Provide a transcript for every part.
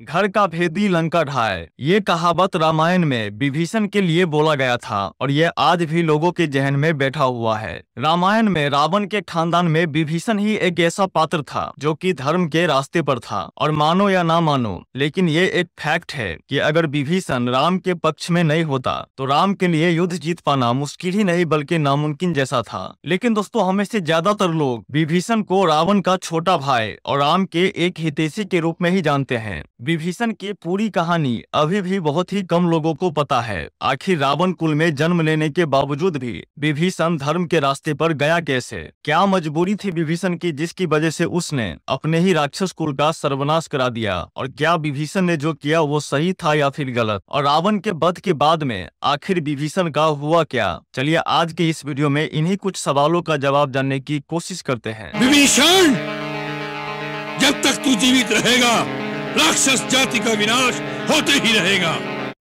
घर का भेदी लंका ढाए ये कहावत रामायण में विभीषण के लिए बोला गया था और यह आज भी लोगों के जहन में बैठा हुआ है रामायण में रावण के खानदान में विभीषण ही एक ऐसा पात्र था जो कि धर्म के रास्ते पर था और मानो या ना मानो लेकिन ये एक फैक्ट है कि अगर विभीषण राम के पक्ष में नहीं होता तो राम के लिए युद्ध जीत पाना मुश्किल ही नहीं बल्कि नामुमकिन जैसा था लेकिन दोस्तों हमें से ज्यादातर लोग विभीषण को रावण का छोटा भाई और राम के एक हितेशी के रूप में ही जानते हैं विभीषण की पूरी कहानी अभी भी बहुत ही कम लोगों को पता है आखिर रावण कुल में जन्म लेने के बावजूद भी विभीषण धर्म के रास्ते पर गया कैसे क्या मजबूरी थी विभीषण की जिसकी वजह से उसने अपने ही राक्षस कुल का सर्वनाश करा दिया और क्या विभीषण ने जो किया वो सही था या फिर गलत और रावण के वध के बाद में आखिर विभीषण का हुआ क्या चलिए आज के इस वीडियो में इन्ही कुछ सवालों का जवाब जानने की कोशिश करते हैं विभीषण जब तक तू जीवित रहेगा राक्षस जाति का विनाश होते ही रहेगा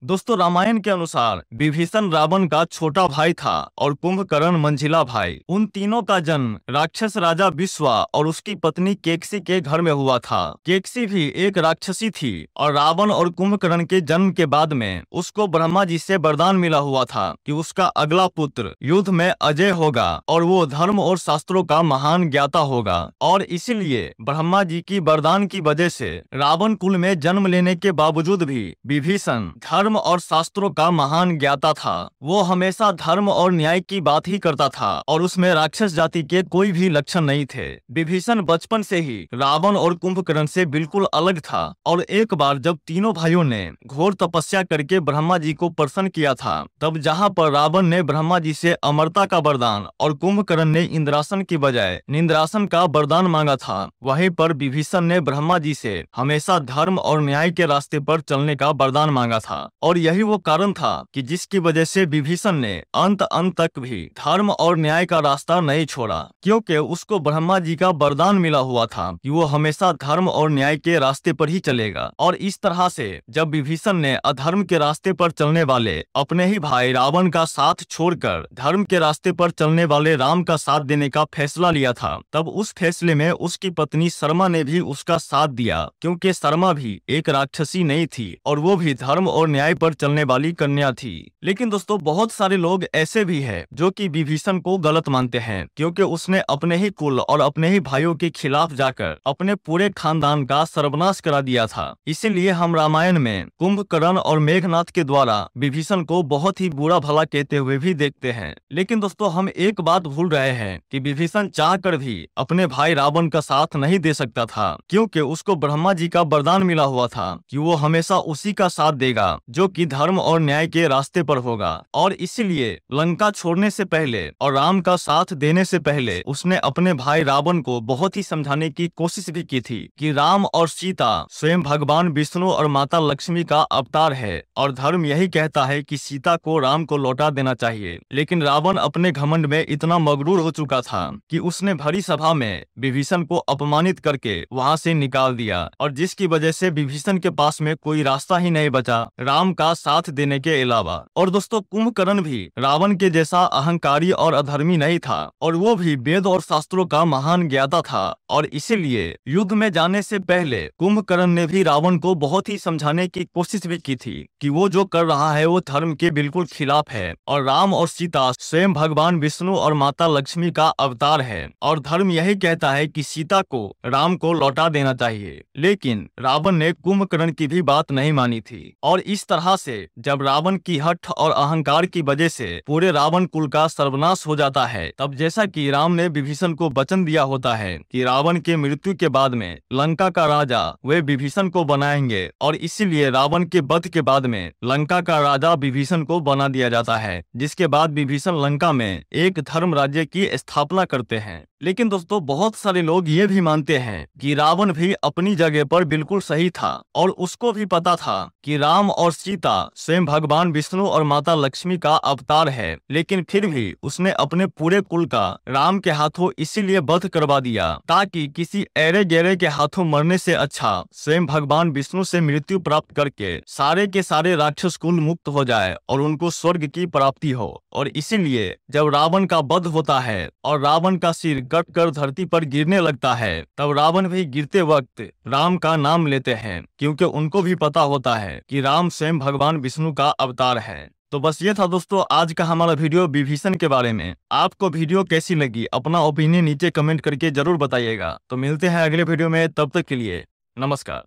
दोस्तों रामायण के अनुसार विभीषण रावण का छोटा भाई था और कुंभकर्ण मंझिला भाई उन तीनों का जन्म राक्षस राजा विश्वा और उसकी पत्नी केकसी के घर में हुआ था केकसी भी एक राक्षसी थी और रावण और कुंभकर्ण के जन्म के बाद में उसको ब्रह्मा जी से वरदान मिला हुआ था कि उसका अगला पुत्र युद्ध में अजय होगा और वो धर्म और शास्त्रों का महान ज्ञाता होगा और इसीलिए ब्रह्मा जी की वरदान की वजह से रावण कुल में जन्म लेने के बावजूद भी विभीषण धर्म धर्म और शास्त्रों का महान ज्ञाता था वो हमेशा धर्म और न्याय की बात ही करता था और उसमें राक्षस जाति के कोई भी लक्षण नहीं थे विभीषण बचपन से ही रावण और कुंभकर्ण से बिल्कुल अलग था और एक बार जब तीनों भाइयों ने घोर तपस्या करके ब्रह्मा जी को प्रसन्न किया था तब जहाँ पर रावण ने ब्रह्मा जी से अमरता का वरदान और कुंभकर्ण ने इंद्रासन की बजाय निंद्रासन का वरदान मांगा था वहीं पर विभीषण ने ब्रह्मा जी से हमेशा धर्म और न्याय के रास्ते पर चलने का वरदान मांगा था और यही वो कारण था कि जिसकी वजह से विभीषण ने अंत अंत तक भी धर्म और न्याय का रास्ता नहीं छोड़ा क्योंकि उसको ब्रह्मा जी का वरदान मिला हुआ था कि वो हमेशा धर्म और न्याय के रास्ते पर ही चलेगा और इस तरह से जब विभीषण ने अधर्म के रास्ते पर चलने वाले अपने ही भाई रावण का साथ छोड़कर धर्म के रास्ते पर चलने वाले राम का साथ देने का फैसला लिया था तब उस फैसले में उसकी पत्नी शर्मा ने भी उसका साथ दिया क्योंकि शर्मा भी एक राक्षसी नहीं थी और वो भी धर्म और न्याय न्याय पर चलने वाली कन्या थी लेकिन दोस्तों बहुत सारे लोग ऐसे भी हैं जो कि विभीषण को गलत मानते हैं क्योंकि उसने अपने ही कुल और अपने ही भाइयों के खिलाफ जाकर अपने पूरे खानदान का सर्वनाश करा दिया था इसीलिए हम रामायण में कुंभकर्ण और मेघनाथ के द्वारा विभीषण को बहुत ही बुरा भला कहते हुए भी देखते हैं लेकिन दोस्तों हम एक बात भूल रहे हैं कि विभीषण चाह कर भी अपने भाई रावण का साथ नहीं दे सकता था क्योंकि उसको ब्रह्मा जी का वरदान मिला हुआ था कि वो हमेशा उसी का साथ देगा जो कि धर्म और न्याय के रास्ते पर होगा और इसलिए लंका छोड़ने से पहले और राम का साथ देने से पहले उसने अपने भाई रावण को बहुत ही समझाने की कोशिश भी की थी कि राम और सीता स्वयं भगवान विष्णु और माता लक्ष्मी का अवतार है और धर्म यही कहता है कि सीता को राम को लौटा देना चाहिए लेकिन रावण अपने घमंड में इतना मगरूर हो चुका था की उसने भरी सभा में विभीषण को अपमानित करके वहाँ से निकाल दिया और जिसकी वजह से विभीषण के पास में कोई रास्ता ही नहीं बचा राम राम का साथ देने के अलावा और दोस्तों कुंभकर्ण भी रावण के जैसा अहंकारी और अधर्मी नहीं था और वो भी वेद और शास्त्रों का महान ज्ञाता था और इसीलिए युद्ध में जाने से पहले कुंभकर्ण ने भी रावण को बहुत ही समझाने की कोशिश भी की थी कि वो जो कर रहा है वो धर्म के बिल्कुल खिलाफ है और राम और सीता स्वयं भगवान विष्णु और माता लक्ष्मी का अवतार है और धर्म यही कहता है की सीता को राम को लौटा देना चाहिए लेकिन रावण ने कुंभकर्ण की भी बात नहीं मानी थी और इस तरह तरह से जब रावण की हठ और अहंकार की वजह से पूरे रावण कुल का सर्वनाश हो जाता है तब जैसा कि राम ने विभीषण को वचन दिया होता है कि रावण के मृत्यु के बाद में लंका का राजा वे विभीषण को बनाएंगे और इसीलिए रावण के वध के बाद में लंका का राजा विभीषण को बना दिया जाता है जिसके बाद विभीषण लंका में एक धर्म राज्य की स्थापना करते हैं लेकिन दोस्तों बहुत सारे लोग ये भी मानते हैं कि रावण भी अपनी जगह पर बिल्कुल सही था और उसको भी पता था कि राम और सीता स्वयं भगवान विष्णु और माता लक्ष्मी का अवतार है लेकिन फिर भी उसने अपने पूरे कुल का राम के हाथों इसीलिए बध करवा दिया ताकि किसी ऐरे गेरे के हाथों मरने से अच्छा स्वयं भगवान विष्णु से मृत्यु प्राप्त करके सारे के सारे राक्षस कुल मुक्त हो जाए और उनको स्वर्ग की प्राप्ति हो और इसीलिए जब रावण का वध होता है और रावण का सिर कट कर धरती पर गिरने लगता है तब रावण भी गिरते वक्त राम का नाम लेते हैं क्योंकि उनको भी पता होता है कि राम स्वयं स्वयं भगवान विष्णु का अवतार है तो बस ये था दोस्तों आज का हमारा वीडियो विभीषण के बारे में आपको वीडियो कैसी लगी अपना ओपिनियन नीचे कमेंट करके जरूर बताइएगा तो मिलते हैं अगले वीडियो में तब तक के लिए नमस्कार